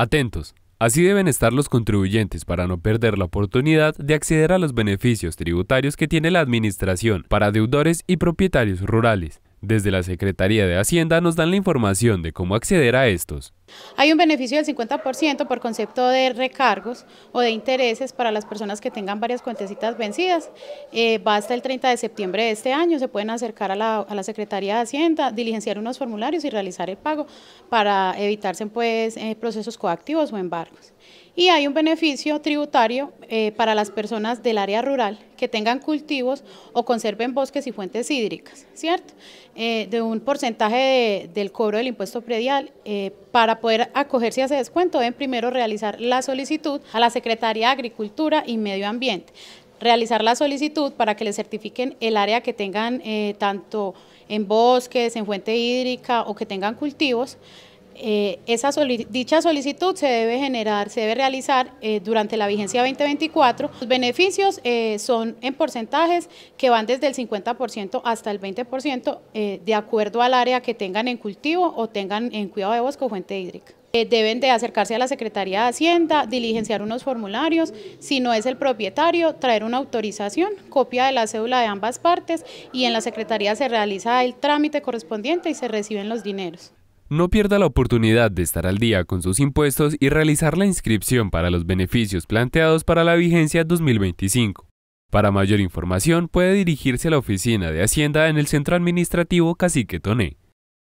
Atentos. Así deben estar los contribuyentes para no perder la oportunidad de acceder a los beneficios tributarios que tiene la Administración para deudores y propietarios rurales. Desde la Secretaría de Hacienda nos dan la información de cómo acceder a estos. Hay un beneficio del 50% por concepto de recargos o de intereses para las personas que tengan varias cuentecitas vencidas. Eh, va hasta el 30 de septiembre de este año, se pueden acercar a la, Secretaría de Hacienda, diligenciar unos formularios y realizar el pago para evitarse pues, eh, procesos coactivos o embargos y hay un beneficio tributario eh, para las personas del área rural que tengan cultivos o conserven bosques y fuentes hídricas, ¿cierto? Eh, de un porcentaje del cobro del impuesto predial. Eh, para poder acogerse a ese descuento deben primero realizar la solicitud a la Secretaría de Agricultura y Medio Ambiente realizar la solicitud para que les certifiquen el área que tengan tanto en bosques, en fuente hídrica o que tengan cultivos. Eh, esa dicha solicitud se debe generar, se debe realizar eh, durante la vigencia 2024. Los beneficios eh, son en porcentajes que van desde el 50% hasta el 20% de acuerdo al área que tengan en cultivo o tengan en cuidado de bosque o fuente hídrica. deben de acercarse a la Secretaría de Hacienda, diligenciar unos formularios, si no es el propietario, traer una autorización, copia de la cédula de ambas partes y en la Secretaría se realiza el trámite correspondiente y se reciben los dineros. No pierda la oportunidad de estar al día con sus impuestos y realizar la inscripción para los beneficios planteados para la vigencia 2025. Para mayor información puede dirigirse a la oficina de Hacienda en el Centro Administrativo Cacique Toné.